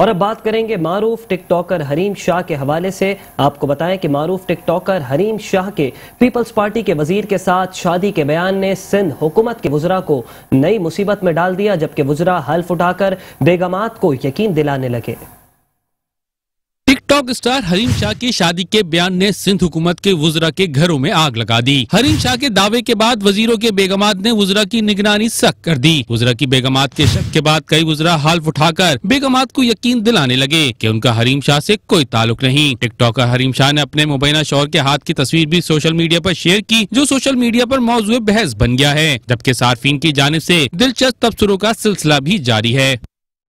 और अब बात करेंगे मारूफ टिकटॉकर हरीम शाह के हवाले से आपको बताएं कि मारूफ टिकटॉकर हरीम शाह के पीपल्स पार्टी के वजीर के साथ शादी के बयान ने सिंध हुकूमत के वजरा को नई मुसीबत में डाल दिया जबकि वजरा हल्फ उठाकर बेगमात को यकीन दिलाने लगे टॉक स्टार हरीम शाह की शादी के बयान ने सिंध हुकूमत के वजरा के घरों में आग लगा दी हरीम शाह के दावे के बाद वजीरों के बेगमात ने वजरा की निगरानी सख्त कर दी वजरा की बेगमात के शक के बाद कई वजरा हाल्फ उठाकर बेगमात को यकीन दिलाने लगे कि उनका हरीम शाह से कोई ताल्लुक नहीं टिकटॉकर हरीम शाह ने अपने मुबैना शोर के हाथ की तस्वीर भी सोशल मीडिया आरोप शेयर की जो सोशल मीडिया आरोप मौजूद बहस बन गया है जबकि सार्फिन की जानब ऐसी दिलचस्प तबसरों का सिलसिला भी जारी है